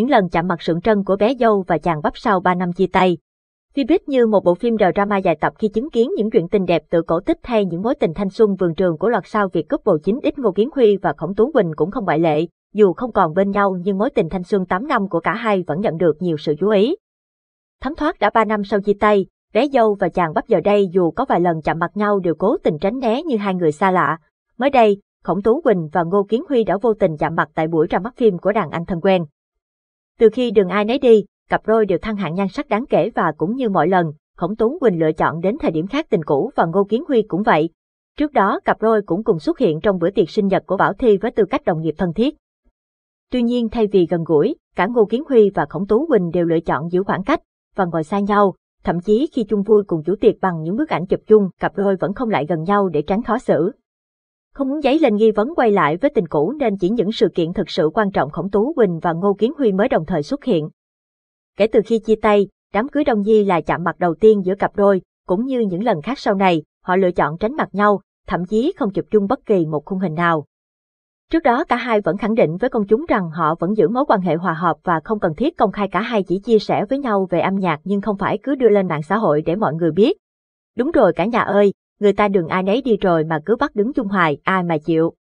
những lần chạm mặt sượng trân của bé dâu và chàng bắp sau 3 năm chia tay. Phoebus như một bộ phim drama dài tập khi chứng kiến những chuyện tình đẹp từ cổ tích hay những mối tình thanh xuân vườn trường của loạt sao Việt Cúp Bộ chính ít Ngô Kiến Huy và Khổng Tú Quỳnh cũng không ngoại lệ, dù không còn bên nhau nhưng mối tình thanh xuân 8 năm của cả hai vẫn nhận được nhiều sự chú ý. Thấm thoát đã 3 năm sau chia tay, bé dâu và chàng bắp giờ đây dù có vài lần chạm mặt nhau đều cố tình tránh né như hai người xa lạ. Mới đây, Khổng Tú Quỳnh và Ngô Kiến Huy đã vô tình chạm mặt tại buổi ra mắt phim của đàn anh thân quen. Từ khi đường ai nấy đi, cặp đôi đều thăng hạng nhan sắc đáng kể và cũng như mọi lần, Khổng Tốn Quỳnh lựa chọn đến thời điểm khác tình cũ và Ngô Kiến Huy cũng vậy. Trước đó cặp đôi cũng cùng xuất hiện trong bữa tiệc sinh nhật của Bảo Thi với tư cách đồng nghiệp thân thiết. Tuy nhiên thay vì gần gũi, cả Ngô Kiến Huy và Khổng Tú Quỳnh đều lựa chọn giữ khoảng cách và ngồi xa nhau, thậm chí khi chung vui cùng chủ tiệc bằng những bức ảnh chụp chung, cặp đôi vẫn không lại gần nhau để tránh khó xử. Không muốn dấy lên nghi vấn quay lại với tình cũ nên chỉ những sự kiện thực sự quan trọng Khổng Tú Quỳnh và Ngô Kiến Huy mới đồng thời xuất hiện. Kể từ khi chia tay, đám cưới Đông Nhi là chạm mặt đầu tiên giữa cặp đôi, cũng như những lần khác sau này, họ lựa chọn tránh mặt nhau, thậm chí không chụp chung bất kỳ một khung hình nào. Trước đó cả hai vẫn khẳng định với công chúng rằng họ vẫn giữ mối quan hệ hòa hợp và không cần thiết công khai cả hai chỉ chia sẻ với nhau về âm nhạc nhưng không phải cứ đưa lên mạng xã hội để mọi người biết. Đúng rồi cả nhà ơi, người ta đừng ai nấy đi rồi mà cứ bắt đứng chung hoài, ai mà chịu.